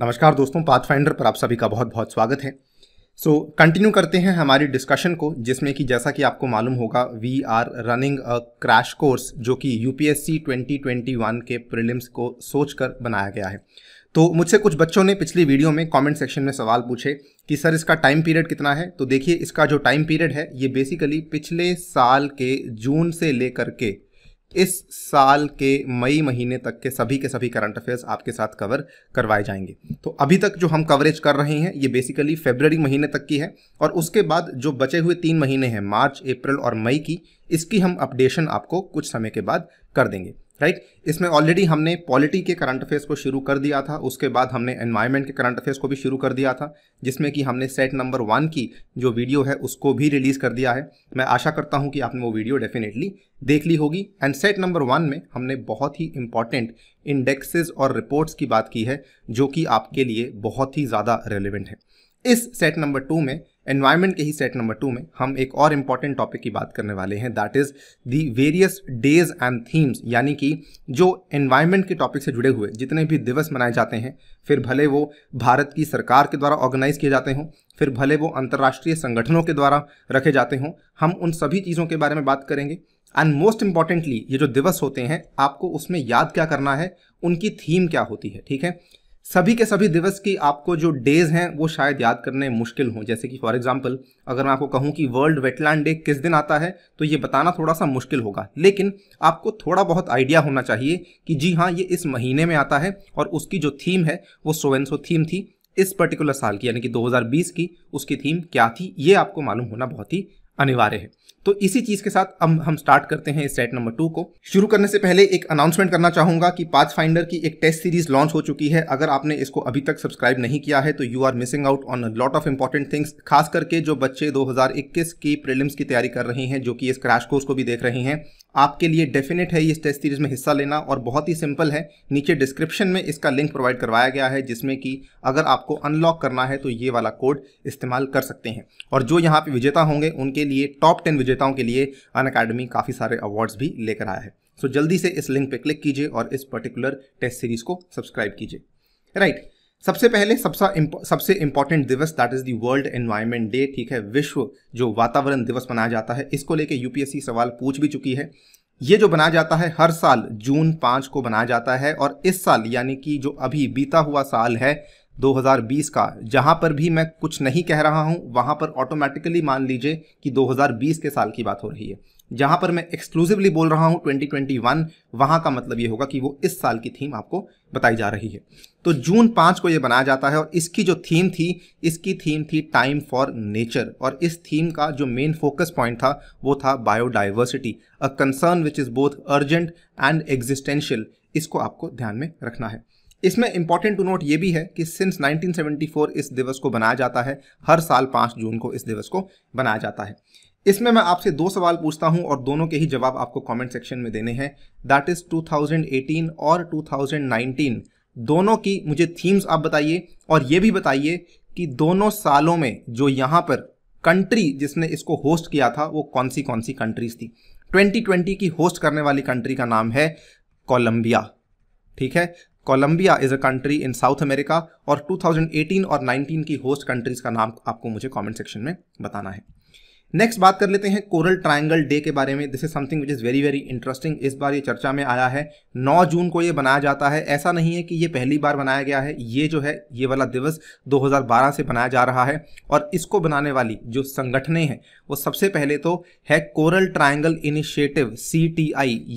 नमस्कार दोस्तों पाथफाइंडर पर आप सभी का बहुत बहुत स्वागत है सो so, कंटिन्यू करते हैं हमारी डिस्कशन को जिसमें कि जैसा कि आपको मालूम होगा we are running a crash course जो कि यूपीएससी 2021 के प्रीलिम्स को सोचकर बनाया गया है तो मुझसे कुछ बच्चों ने पिछली वीडियो में कमेंट सेक्शन में सवाल पूछे कि सर इसका टाइम पीरियड कितना है तो देखिए इसका जो टाइम पीरियड है ये बेसिकली पिछले साल के जून से लेकर के इस साल के मई महीने तक के सभी के सभी करंट अफेयर्स आपके साथ कवर करवाए जाएंगे तो अभी तक जो हम कवरेज कर रहे हैं ये बेसिकली फेबररी महीने तक की है और उसके बाद जो बचे हुए तीन महीने हैं मार्च अप्रैल और मई की इसकी हम अपडेशन आपको कुछ समय के बाद कर देंगे राइट इसमें ऑलरेडी हमने पॉलिटी के करंट अफेयर्स को शुरू कर दिया था उसके बाद हमने एनवायरमेंट के करंट अफेयर्स को भी शुरू कर दिया था जिसमें कि हमने सेट नंबर वन की जो वीडियो है उसको भी रिलीज़ कर दिया है मैं आशा करता हूँ कि आपने वो वीडियो डेफिनेटली देख ली होगी एंड सेट नंबर वन में हमने बहुत ही इंपॉर्टेंट इंडेक्सेज और रिपोर्ट्स की बात की है जो कि आपके लिए बहुत ही ज़्यादा रेलिवेंट है इस सेट नंबर टू में एनवायरमेंट के ही सेट नंबर टू में हम एक और इम्पॉर्टेंट टॉपिक की बात करने वाले हैं that is the various days and themes यानी कि जो एनवायरमेंट के टॉपिक से जुड़े हुए जितने भी दिवस मनाए जाते हैं फिर भले वो भारत की सरकार के द्वारा ऑर्गेनाइज किए जाते हों फिर भले वो अंतर्राष्ट्रीय संगठनों के द्वारा रखे जाते हों हम उन सभी चीज़ों के बारे में बात करेंगे एंड मोस्ट इम्पॉर्टेंटली ये जो दिवस होते हैं आपको उसमें याद क्या करना है उनकी थीम क्या होती है ठीक है सभी के सभी दिवस की आपको जो डेज हैं वो शायद याद करने मुश्किल हों जैसे कि फॉर एग्जांपल अगर मैं आपको कहूं कि वर्ल्ड वेटलैंड डे किस दिन आता है तो ये बताना थोड़ा सा मुश्किल होगा लेकिन आपको थोड़ा बहुत आइडिया होना चाहिए कि जी हाँ ये इस महीने में आता है और उसकी जो थीम है वो सोवेंसो थीम थी इस पर्टिकुलर साल की यानी कि 2020 की उसकी थीम क्या थी ये आपको मालूम होना बहुत ही अनिवार्य है तो इसी चीज के साथ अब हम स्टार्ट करते हैं इस सेट नंबर टू को शुरू करने से पहले एक अनाउंसमेंट करना चाहूंगा कि पाथ फाइंडर की एक टेस्ट सीरीज लॉन्च हो चुकी है अगर आपने इसको अभी तक सब्सक्राइब नहीं किया है तो you are missing out on lot of important things खास करके जो बच्चे 2021 की प्रिलिम्स की तैयारी कर रहे हैं जो कि इस क्रैश कोर्स को भी देख रहे हैं आपके लिए डेफिनेट है इस टेस्ट सीरीज़ में हिस्सा लेना और बहुत ही सिंपल है नीचे डिस्क्रिप्शन में इसका लिंक प्रोवाइड करवाया गया है जिसमें कि अगर आपको अनलॉक करना है तो ये वाला कोड इस्तेमाल कर सकते हैं और जो यहाँ पे विजेता होंगे उनके लिए टॉप टेन विजेताओं के लिए अन काफ़ी सारे अवार्ड्स भी लेकर आया है सो जल्दी से इस लिंक पर क्लिक कीजिए और इस पर्टिकुलर टेस्ट सीरीज़ को सब्सक्राइब कीजिए राइट right. सबसे पहले सबसे सबसे इम्पॉर्टेंट दिवस that is the world environment day ठीक है विश्व जो वातावरण दिवस मनाया जाता है इसको लेके यूपीएससी सवाल पूछ भी चुकी है ये जो बनाया जाता है हर साल जून पाँच को बनाया जाता है और इस साल यानी कि जो अभी बीता हुआ साल है 2020 का जहाँ पर भी मैं कुछ नहीं कह रहा हूँ वहाँ पर ऑटोमेटिकली मान लीजिए कि 2020 के साल की बात हो रही है जहां पर मैं एक्सक्लूसिवली बोल रहा हूं 2021 वहां का मतलब ये होगा कि वो इस साल की थीम आपको बताई जा रही है तो जून पांच को ये बनाया जाता है और इसकी जो थीम थी इसकी थीम थी टाइम फॉर नेचर और इस थीम का जो मेन फोकस पॉइंट था वो था biodiversity a concern which is both urgent and existential इसको आपको ध्यान में रखना है इसमें इंपॉर्टेंट टू नोट ये भी है कि सिंस 1974 इस दिवस को बनाया जाता है हर साल 5 जून को इस दिवस को बनाया जाता है इसमें मैं आपसे दो सवाल पूछता हूं और दोनों के ही जवाब आपको कमेंट सेक्शन में देने हैं दैट इज़ 2018 और 2019 दोनों की मुझे थीम्स आप बताइए और ये भी बताइए कि दोनों सालों में जो यहाँ पर कंट्री जिसने इसको होस्ट किया था वो कौन सी कौन सी कंट्रीज थी 2020 की होस्ट करने वाली कंट्री का नाम है कोलंबिया ठीक है Colombia is a country in South America और 2018 और 19 की होस्ट कंट्रीज़ का नाम आपको मुझे कमेंट सेक्शन में बताना है नेक्स्ट बात कर लेते हैं कोरल ट्रायंगल डे के बारे में this is something which is very very interesting इस बार ये चर्चा में आया है 9 जून को ये बनाया जाता है ऐसा नहीं है कि ये पहली बार बनाया गया है ये जो है ये वाला दिवस 2012 से बनाया जा रहा है और इसको बनाने वाली जो संगठने हैं वो सबसे पहले तो है कोरल ट्राइंगल इनिशिएटिव सी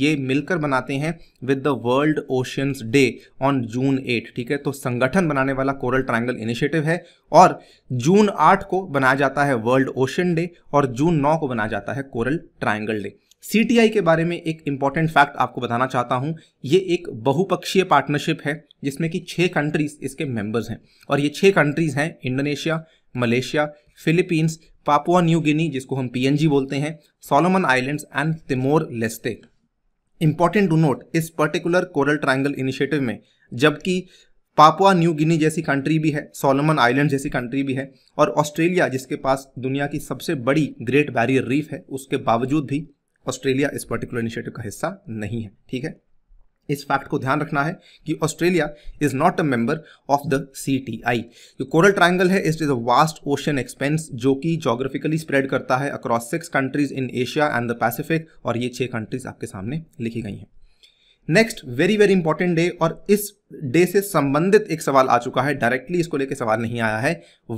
ये मिलकर बनाते हैं with the world oceans day on June eight ठीक है तो संगठन बनाने वाला कोरल ट्राइंगल इनिशिएटिव है और जून आठ को बनाया जाता है वर्ल्ड ओशन डे और जून नौ को बनाया जाता है कोरल ट्रायंगल डे सी के बारे में एक इंपॉर्टेंट फैक्ट आपको बताना चाहता हूं ये एक बहुपक्षीय पार्टनरशिप है जिसमें कि छह कंट्रीज इसके मेंबर्स हैं और ये छह कंट्रीज़ हैं Indonesia Malaysia Philippines Papua New Guinea जिसको हम पी बोलते हैं Solomon islands and Timor Leste important to note इस पर्टिकुलर कोरल ट्राइंगल इनिशिएटिव में जबकि पापुआ न्यू गिनी जैसी कंट्री भी है सोलोमन आइलैंड जैसी कंट्री भी है और ऑस्ट्रेलिया जिसके पास दुनिया की सबसे बड़ी ग्रेट बैरियर रीफ है उसके बावजूद भी ऑस्ट्रेलिया इस पर्टिकुलर इनिशिएटिव का हिस्सा नहीं है ठीक है इस फैक्ट को ध्यान रखना है कि Australia is not a member of the C T I जो कोरल ट्राइंगल है it is a vast ocean expanse जो कि जोग्राफिकली स्प्रेड करता है across six countries in Asia and the Pacific और ये छह कंट्रीज आपके सामने लिखी गई हैं next very very important day और इस डे से संबंधित एक सवाल आ चुका है डायरेक्टली इसको लेके सवाल नहीं आया है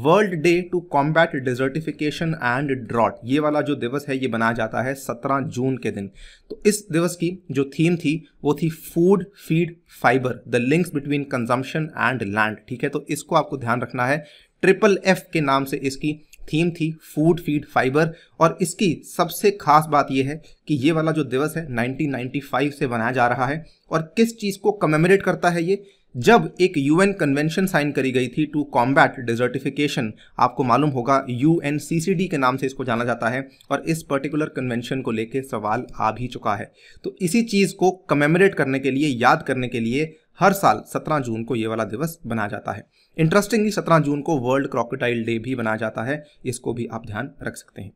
world day to combat desertification and drought ये वाला जो दिवस है ये बनाया जाता है 17 जून के दिन तो इस दिवस की जो थीम थी वो थी food feed fibre the links between consumption and land ठीक है तो इसको आपको ध्यान रखना है ट्रिपल एफ के नाम से इसकी थीम थी फूड फीड फाइबर और इसकी सबसे खास बात यह है कि ये वाला जो दिवस है 1995 से बनाया जा रहा है और किस चीज़ को कमेमोरेट करता है ये जब एक यूएन कन्वेंशन साइन करी गई थी टू कॉम्बैट डिजर्टिफिकेशन आपको मालूम होगा यू के नाम से इसको जाना जाता है और इस पर्टिकुलर कन्वेंशन को लेके सवाल आ भी चुका है तो इसी चीज़ को कमेमोरेट करने के लिए याद करने के लिए हर साल 17 जून को ये वाला दिवस बनाया जाता है इंटरेस्टिंगली 17 जून को वर्ल्ड क्रॉकोटाइल डे भी बनाया जाता है इसको भी आप ध्यान रख सकते हैं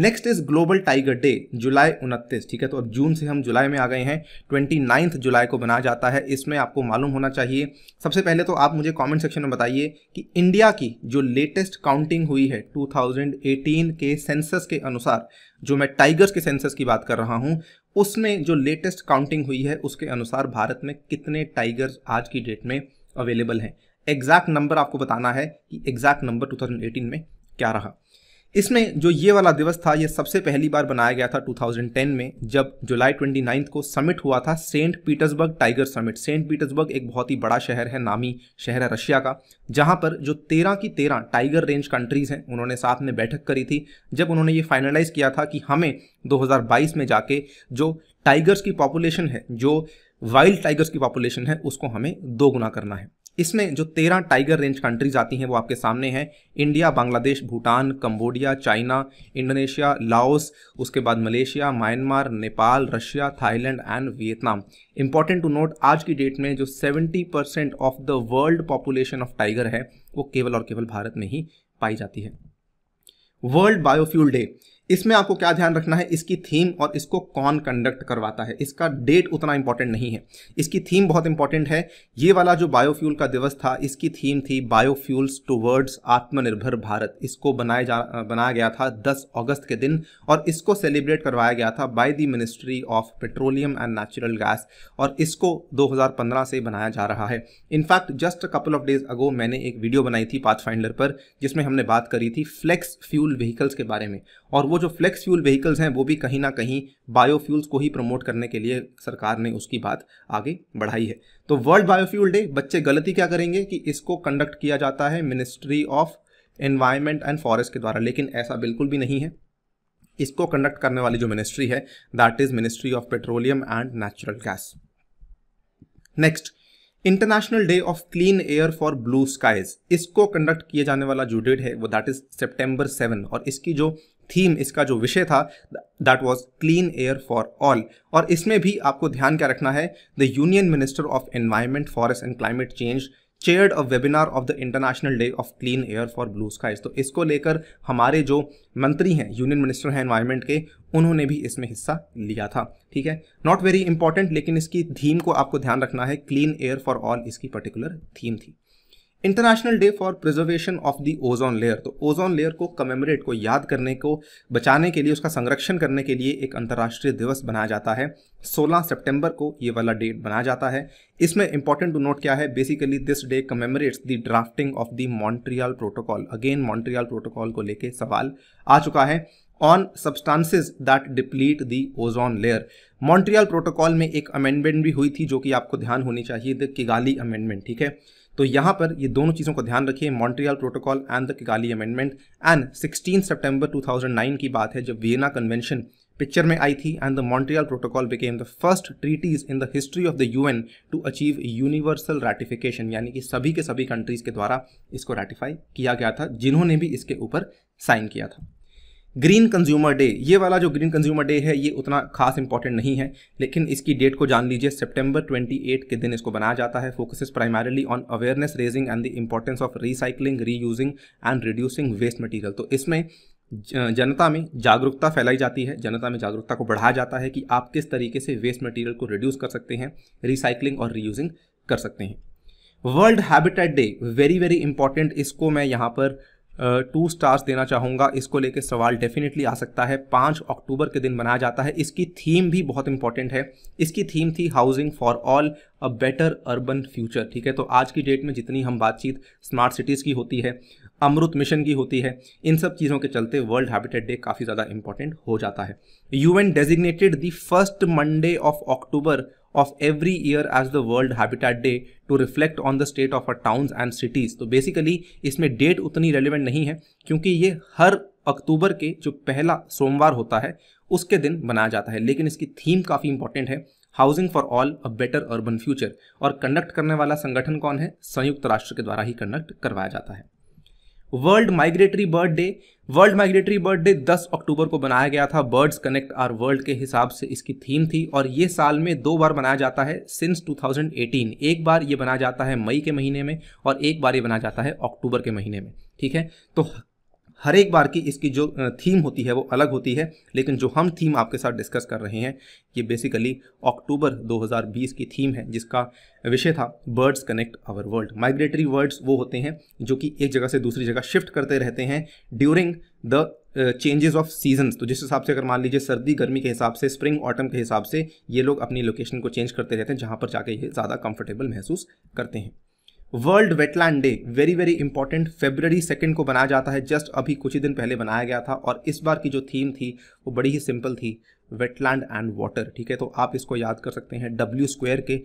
next is global tiger day जुलाई उनतीस ठीक है तो अब जून से हम जुलाई में आ गए हैं ट्वेंटी नाइन्थ जुलाई को बनाया जाता है इसमें आपको मालूम होना चाहिए सबसे पहले तो आप मुझे कमेंट सेक्शन में बताइए कि इंडिया की जो लेटेस्ट काउंटिंग हुई है 2018 के सेंसस के अनुसार जो मैं टाइगर्स के सेंसस की बात कर रहा हूँ उसमें जो लेटेस्ट काउंटिंग हुई है उसके अनुसार भारत में कितने टाइगर्स आज की डेट में अवेलेबल हैं एग्जैक्ट नंबर आपको बताना है कि एग्जैक्ट नंबर टू में क्या रहा इसमें जो ये वाला दिवस था ये सबसे पहली बार बनाया गया था 2010 में जब जुलाई 29 को समिट हुआ था Saint Petersburg tiger summit Saint Petersburg एक बहुत ही बड़ा शहर है नामी शहर है रशिया का जहाँ पर जो 13 की 13 टाइगर रेंज कंट्रीज़ हैं उन्होंने साथ में बैठक करी थी जब उन्होंने ये फाइनलाइज़ किया था कि हमें दो में जाके जो टाइगर्स की पॉपुलेशन है जो वाइल्ड टाइगर्स की पॉपुलेशन है उसको हमें दो गुना करना है इसमें जो तेरह टाइगर रेंज कंट्रीज आती हैं वो आपके सामने हैं India Bangladesh Bhutan Cambodia China Indonesia Laos उसके बाद Malaysia Myanmar Nepal Russia Thailand and Vietnam important to note आज की डेट में जो 70 percent of the world population of tiger है वो केवल और केवल भारत में ही पाई जाती है वर्ल्ड बायोफ्यूल डे इसमें आपको क्या ध्यान रखना है इसकी थीम और इसको कौन कंडक्ट करवाता है इसका डेट उतना इंपॉर्टेंट नहीं है इसकी थीम बहुत इंपॉर्टेंट है ये वाला जो बायोफ्यूल का दिवस था इसकी थीम थी बायोफ्यूल्स टूवर्ड्स आत्मनिर्भर भारत इसको बनाया जा बनाया गया था 10 अगस्त के दिन और इसको सेलिब्रेट करवाया गया था by the ministry of petroleum and natural gas और इसको दो से बनाया जा रहा है in fact just couple of days ago मैंने एक वीडियो बनाई थी पाथ पर जिसमें हमने बात करी थी फ्लेक्स फ्यूल व्हीकल्स के बारे में और वो जो फ्लेक्स फ्यूल व्हीकल्स हैं वो भी कहीं ना कहीं बायोफ्यूल्स को ही प्रमोट करने के लिए सरकार ने उसकी बात आगे बढ़ाई है तो वर्ल्ड बायोफ्यूल डे बच्चे गलती क्या करेंगे कि इसको कंडक्ट किया जाता है ministry of environment and forest के द्वारा लेकिन ऐसा बिल्कुल भी नहीं है इसको कंडक्ट करने वाली जो मिनिस्ट्री है that is ministry of petroleum and natural gas next international day of clean air for blue skies इसको कंडक्ट किए जाने वाला जो डेट है वो दैट इज सेप्टेम्बर सेवन और इसकी जो थीम इसका जो विषय था that was clean air for all और इसमें भी आपको ध्यान क्या रखना है the union minister of environment forest and climate change chaired a webinar of the international day of clean air for blue skies तो इसको लेकर हमारे जो मंत्री हैं यूनियन मिनिस्टर हैं एनवायरमेंट के उन्होंने भी इसमें हिस्सा लिया था ठीक है नॉट वेरी इंपॉर्टेंट लेकिन इसकी थीम को आपको ध्यान रखना है क्लीन एयर फॉर ऑल इसकी पर्टिकुलर थीम थी international day for preservation of the ozone layer तो ओजोन लेयर को कमेमोरेट को याद करने को बचाने के लिए उसका संरक्षण करने के लिए एक अंतर्राष्ट्रीय दिवस बनाया जाता है 16 सितंबर को ये वाला डेट बनाया जाता है इसमें इंपॉर्टेंट टू नोट क्या है basically this day commemorates the drafting of the Montreal protocol again Montreal protocol को लेकर सवाल आ चुका है on substances that deplete the ozone layer Montreal protocol में एक अमेंडमेंट भी हुई थी जो कि आपको ध्यान होनी चाहिए द किगाली अमेंडमेंट ठीक है तो यहाँ पर ये दोनों चीज़ों का ध्यान रखिए Montreal protocol and the Kigali amendment and sixteen September two की बात है जब वियना कन्वेंशन पिक्चर में आई थी and the Montreal protocol became the first treaties in the history of the UN to achieve universal ratification यानी कि सभी के सभी कंट्रीज़ के द्वारा इसको रेटिफाई किया गया था जिन्होंने भी इसके ऊपर साइन किया था ग्रीन कंज्यूमर डे ये वाला जो ग्रीन कंज्यूमर डे है ये उतना खास इंपॉर्टेंट नहीं है लेकिन इसकी डेट को जान लीजिए सितंबर 28 के दिन इसको बनाया जाता है focuses primarily on awareness raising and the importance of recycling reusing and reducing waste material तो इसमें जनता में जागरूकता फैलाई जाती है जनता में जागरूकता को बढ़ाया जाता है कि आप किस तरीके से वेस्ट मटीरियल को रिड्यूस कर सकते हैं रिसाइकलिंग और रीयूजिंग कर सकते हैं world habitat day very very important इसको मैं यहाँ पर टू स्टार्स देना चाहूँगा इसको लेके सवाल डेफिनेटली आ सकता है पाँच अक्टूबर के दिन मनाया जाता है इसकी थीम भी बहुत इंपॉर्टेंट है इसकी थीम थी housing for all a better urban future ठीक है तो आज की डेट में जितनी हम बातचीत स्मार्ट सिटीज़ की होती है अमृत मिशन की होती है इन सब चीज़ों के चलते वर्ल्ड हैबिटेट डे काफ़ी ज़्यादा इंपॉर्टेंट हो जाता है U N designated the first Monday of October of every year as the World Habitat Day to reflect on the state of our towns and cities. तो basically इसमें date उतनी relevant नहीं है क्योंकि ये हर अक्टूबर के जो पहला सोमवार होता है उसके दिन मनाया जाता है लेकिन इसकी थीम काफ़ी इंपॉर्टेंट है housing for all a better urban future और कंडक्ट करने वाला संगठन कौन है संयुक्त राष्ट्र के द्वारा ही कंडक्ट करवाया जाता है world migratory bird day world migratory bird day 10 अक्टूबर को बनाया गया था बर्ड्स कनेक्ट आर वर्ल्ड के हिसाब से इसकी थीम थी और ये साल में दो बार बनाया जाता है सिंस 2018 एक बार ये बनाया जाता है मई के महीने में और एक बार ये बनाया जाता है अक्टूबर के महीने में ठीक है तो हर एक बार की इसकी जो थीम होती है वो अलग होती है लेकिन जो हम थीम आपके साथ डिस्कस कर रहे हैं ये बेसिकली अक्टूबर 2020 की थीम है जिसका विषय था birds connect our world migratory birds वो होते हैं जो कि एक जगह से दूसरी जगह शिफ्ट करते रहते हैं during the changes of seasons तो जिस हिसाब से अगर मान लीजिए सर्दी गर्मी के हिसाब से स्प्रिंग ऑटम के हिसाब से ये लोग अपनी लोकेशन को चेंज करते रहते हैं जहाँ पर जाके ये ज़्यादा कंफर्टेबल महसूस करते हैं world wetland day very very important February second को बनाया जाता है जस्ट अभी कुछ ही दिन पहले बनाया गया था और इस बार की जो थीम थी वो बड़ी ही सिंपल थी वेटलैंड एंड वाटर ठीक है तो आप इसको याद कर सकते हैं डब्ल्यू स्क्वेयर के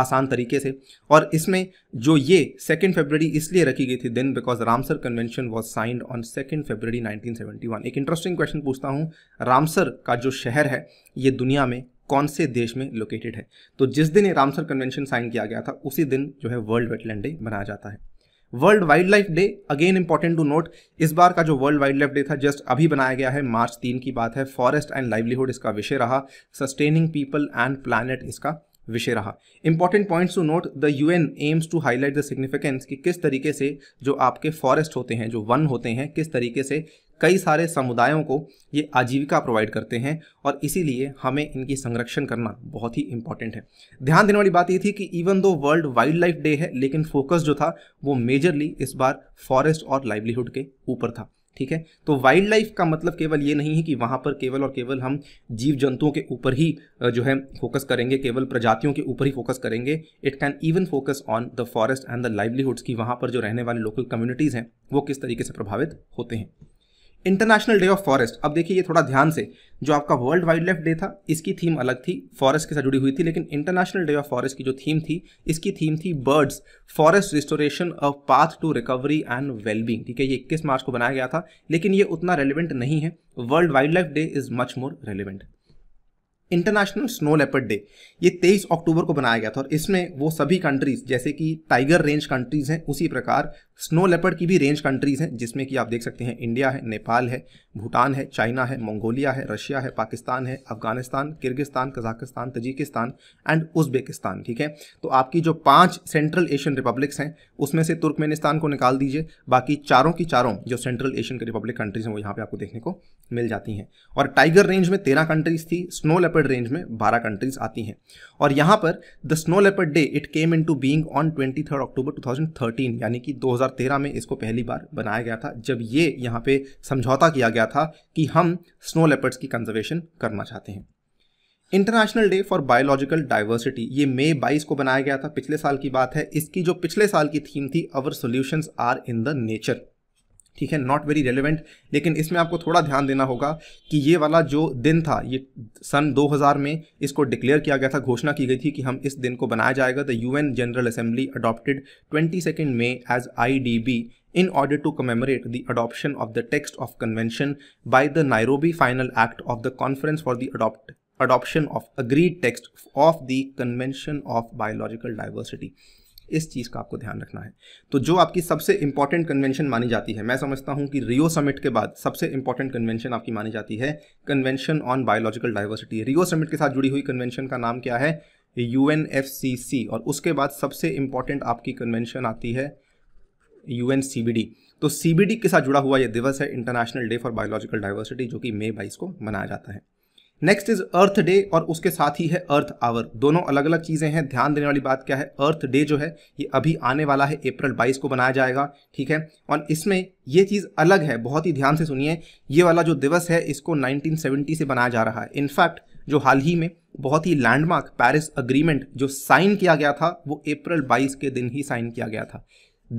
आसान तरीके से और इसमें जो ये सेकेंड फेबररी इसलिए रखी गई थी दिन because Ramsar convention was signed on second February 1971 एक इंटरेस्टिंग क्वेश्चन पूछता हूँ रामसर का जो शहर है ये दुनिया में कौन से देश में लोकेटेड है तो जिस दिन ये रामसर कन्वेंशन साइन किया गया था उसी दिन जो है वर्ल्ड वेटलैंड डे मनाया जाता है world wildlife day again important to note इस बार का जो वर्ल्ड वाइल्ड लाइफ डे था जस्ट अभी बनाया गया है मार्च तीन की बात है फॉरेस्ट एंड लाइवलीहुड इसका विषय रहा सस्टेनिंग पीपल एंड प्लानट इसका विषय रहा important points to note the U N aims to highlight the significance कि किस तरीके से जो आपके फॉरेस्ट होते हैं जो वन होते हैं किस तरीके से कई सारे समुदायों को ये आजीविका प्रोवाइड करते हैं और इसीलिए हमें इनकी संरक्षण करना बहुत ही इंपॉर्टेंट है ध्यान देने वाली बात ये थी कि even though world wildlife day है लेकिन फोकस जो था वो मेजरली इस बार फॉरेस्ट और लाइवलीहुड के ऊपर था ठीक है तो वाइल्ड लाइफ का मतलब केवल ये नहीं है कि वहाँ पर केवल और केवल हम जीव जंतुओं के ऊपर ही जो है फोकस करेंगे केवल प्रजातियों के ऊपर ही फोकस करेंगे it can even focus on the forest and the livelihoods की वहाँ पर जो रहने वाले लोकल कम्युनिटीज़ हैं वो किस तरीके से प्रभावित होते हैं इंटरनेशनल डे ऑफ फॉरेस्ट अब देखिए ये थोड़ा ध्यान से जो आपका वर्ल्ड वाइल्ड लाइफ डे था इसकी थीम अलग थी फॉरेस्ट के साथ जुड़ी हुई थी लेकिन इंटरनेशनल डे ऑफ फॉरेस्ट की जो थीम थी इसकी थीम थी birds forest restoration a path to recovery and wellbeing ठीक है ये इक्कीस मार्च को बनाया गया था लेकिन ये उतना रेलिवेंट नहीं है world wildlife day is much more relevant international snow leopard day ये 23 अक्टूबर को बनाया गया था और इसमें वो सभी कंट्रीज़ जैसे कि टाइगर रेंज कंट्रीज़ हैं उसी प्रकार स्नो लेपर्ड की भी रेंज कंट्रीज़ हैं जिसमें कि आप देख सकते हैं इंडिया है नेपाल है भूटान है चाइना है मंगोलिया है रशिया है पाकिस्तान है Afghanistan Kyrgyzstan Kazakhstan Tajikistan and Uzbekistan ठीक है तो आपकी जो पाँच सेंट्रल एशियन रिपब्लिक्स हैं उसमें से तुर्कमेनिस्तान को निकाल दीजिए बाकी चारों की चारों जो सेंट्रल एशियन रिपब्लिक कंट्रीज़ हैं वो यहाँ पर आपको देखने को मिल जाती हैं और टाइगर रेंज में तेरह कंट्रीज़ थी स्नो लेपर्ड लेपर्ड रेंज में 12 कंट्रीज आती हैं और यहाँ पर the snow leopard day it came into being on twenty third October 2013 यानी कि 2013 में इसको पहली बार बनाया गया था जब ये यहाँ पे समझौता किया गया था कि हम स्नो लेपर्ड्स की कंजर्वेशन करना चाहते हैं international day for biological diversity ये मई बाईस को बनाया गया था पिछले साल की बात है इसकी जो पिछले साल की थीम थी our solutions are in the nature ठीक है नॉट वेरी रेलिवेंट लेकिन इसमें आपको थोड़ा ध्यान देना होगा कि ये वाला जो दिन था ये सन 2000 में इसको डिक्लेयर किया गया था घोषणा की गई थी कि हम इस दिन को बनाया जाएगा the U N general assembly adopted twenty second May as I D B in order to commemorate the adoption of the text of convention by the Nairobi final act of the conference for the adopt adoption of agreed text of the convention of biological इस चीज़ का आपको ध्यान रखना है तो जो आपकी सबसे इंपॉर्टेंट कन्वेंशन मानी जाती है मैं समझता हूँ कि रियो समिट के बाद सबसे इंपॉर्टेंट कन्वेंशन आपकी मानी जाती है convention on biological diversity Rio summit के साथ जुड़ी हुई कन्वेंशन का नाम क्या है यू और उसके बाद सबसे इंपॉर्टेंट आपकी कन्वेंशन आती है यू तो सी के साथ जुड़ा हुआ यह दिवस है international day for biological diversity जो कि मई बाईस को मनाया जाता है नेक्स्ट इज अर्थ डे और उसके साथ ही है अर्थ आवर दोनों अलग अलग चीज़ें हैं ध्यान देने वाली बात क्या है अर्थ डे जो है ये अभी आने वाला है अप्रैल 22 को बनाया जाएगा ठीक है और इसमें ये चीज़ अलग है बहुत ही ध्यान से सुनिए ये वाला जो दिवस है इसको 1970 से बनाया जा रहा है इनफैक्ट जो हाल ही में बहुत ही लैंडमार्क पैरिस अग्रीमेंट जो साइन किया गया था वो अप्रैल बाईस के दिन ही साइन किया गया था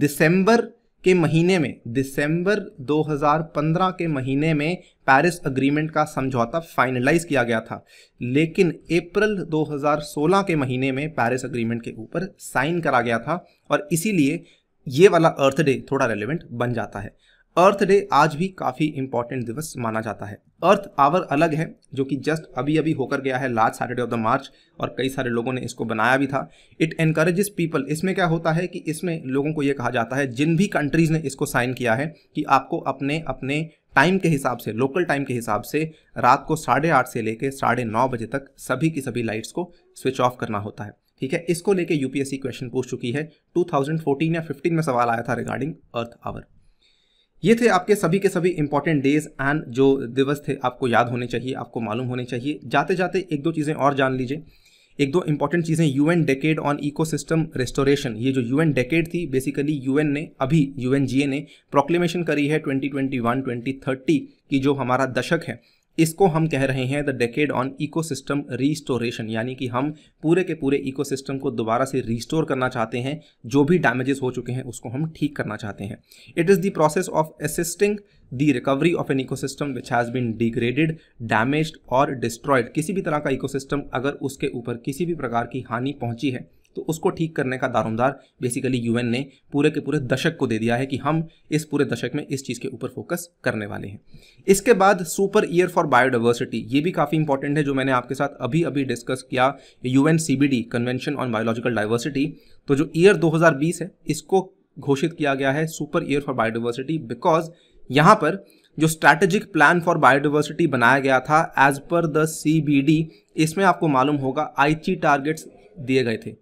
दिसंबर के महीने में दिसंबर 2015 के महीने में पेरिस अग्रीमेंट का समझौता फाइनलाइज किया गया था लेकिन अप्रैल 2016 के महीने में पेरिस अग्रीमेंट के ऊपर साइन करा गया था और इसीलिए ये वाला अर्थ डे थोड़ा रेलिवेंट बन जाता है अर्थ डे आज भी काफ़ी इंपॉर्टेंट दिवस माना जाता है अर्थ आवर अलग है जो कि जस्ट अभी अभी होकर गया है last Saturday of the March और कई सारे लोगों ने इसको बनाया भी था इट एनकरेजेस पीपल इसमें क्या होता है कि इसमें लोगों को ये कहा जाता है जिन भी कंट्रीज़ ने इसको साइन किया है कि आपको अपने अपने टाइम के हिसाब से लोकल टाइम के हिसाब से रात को साढ़े आठ से लेकर साढ़े नौ बजे तक सभी की सभी लाइट्स को स्विच ऑफ करना होता है ठीक है इसको लेके यूपीएससी क्वेश्चन पूछ चुकी है 2014 या 15 में सवाल आया था रिगार्डिंग अर्थ आवर ये थे आपके सभी के सभी इंपॉर्टेंट डेज एंड जो दिवस थे आपको याद होने चाहिए आपको मालूम होने चाहिए जाते जाते एक दो चीज़ें और जान लीजिए एक दो इंपॉर्टेंट चीज़ें U N decade on ecosystem restoration ये जो यू एन डेकेड थी बेसिकली यू एन ने अभी यू एन जी ए ने प्रोक्लेमेशन करी है 2021-2030 की जो हमारा दशक है इसको हम कह रहे हैं the decade on ecosystem restoration यानी कि हम पूरे के पूरे इकोसिस्टम को दोबारा से रिस्टोर करना चाहते हैं जो भी डैमेजेस हो चुके हैं उसको हम ठीक करना चाहते हैं it is the process of assisting the recovery of an ecosystem which has been degraded damage और डिस्ट्रॉयड किसी भी तरह का इकोसिस्टम अगर उसके ऊपर किसी भी प्रकार की हानि पहुँची है तो उसको ठीक करने का दारोमदार बेसिकली यूएन ने पूरे के पूरे दशक को दे दिया है कि हम इस पूरे दशक में इस चीज़ के ऊपर फोकस करने वाले हैं इसके बाद सुपर ईयर फॉर बायोडाइवर्सिटी ये भी काफ़ी इंपॉर्टेंट है जो मैंने आपके साथ अभी अभी डिस्कस किया U N C B D convention on biological diversity तो जो ईयर 2020 है इसको घोषित किया गया है super year for biodiversity because यहाँ पर जो स्ट्रैटेजिक प्लान फॉर बायोडाइवर्सिटी बनाया गया था एज पर द सी इसमें आपको मालूम होगा आईची टारगेट्स दिए गए थे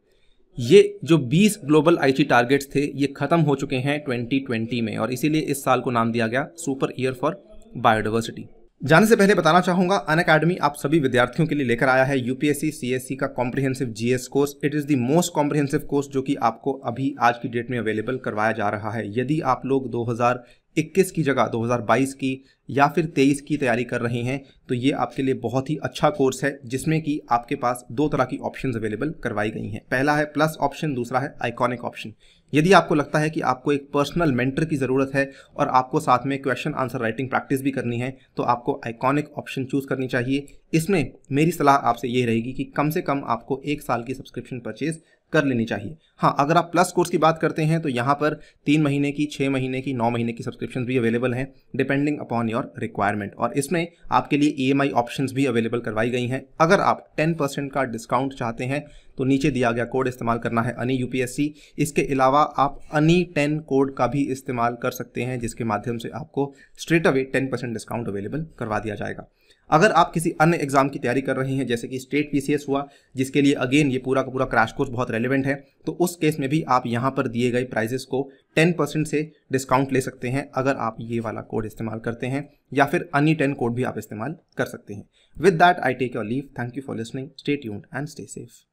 ये जो 20 ग्लोबल आईटी टारगेट्स थे ये ख़त्म हो चुके हैं 2020 में और इसीलिए इस साल को नाम दिया गया सुपर ईयर फॉर बायोडाइवर्सिटी जाने से पहले बताना चाहूंगा अन अकेडमी आप सभी विद्यार्थियों के लिए लेकर आया है यूपीएससी सीएससी का comprehensive GS course it is the most comprehensive course जो कि आपको अभी आज की डेट में अवेलेबल करवाया जा रहा है यदि आप लोग 2021 की जगह 2022 की या फिर 23 की तैयारी कर रहे हैं तो ये आपके लिए बहुत ही अच्छा कोर्स है जिसमें कि आपके पास दो तरह की ऑप्शन अवेलेबल करवाई गई हैं पहला है प्लस ऑप्शन दूसरा है आइकॉनिक ऑप्शन यदि आपको लगता है कि आपको एक पर्सनल मेंटर की ज़रूरत है और आपको साथ में क्वेश्चन आंसर राइटिंग प्रैक्टिस भी करनी है तो आपको आइकॉनिक ऑप्शन चूज़ करनी चाहिए इसमें मेरी सलाह आपसे ये रहेगी कि कम से कम आपको एक साल की सब्सक्रिप्शन परचेज कर लेनी चाहिए हाँ अगर आप प्लस कोर्स की बात करते हैं तो यहाँ पर तीन महीने की छः महीने की नौ महीने की सब्सक्रिप्शन भी अवेलेबल हैं डिपेंडिंग अपॉन योर रिक्वायरमेंट और इसमें आपके लिए ई एम ऑप्शंस भी अवेलेबल करवाई गई हैं अगर आप 10% का डिस्काउंट चाहते हैं तो नीचे दिया गया कोड इस्तेमाल करना है अनी यू इसके अलावा आप अनी टेन कोड का भी इस्तेमाल कर सकते हैं जिसके माध्यम से आपको straight away ten discount available करवा दिया जाएगा अगर आप किसी अन्य एग्जाम की तैयारी कर रहे हैं जैसे कि स्टेट पीसीएस हुआ जिसके लिए अगेन ये पूरा का पूरा क्रैश कोर्स बहुत रेलिवेंट है तो उस केस में भी आप यहाँ पर दिए गए प्राइजेस को 10% से डिस्काउंट ले सकते हैं अगर आप ये वाला कोड इस्तेमाल करते हैं या फिर अन्य टेन कोड भी आप इस्तेमाल कर सकते हैं with that I take your leave thank you for listening stay tuned and stay safe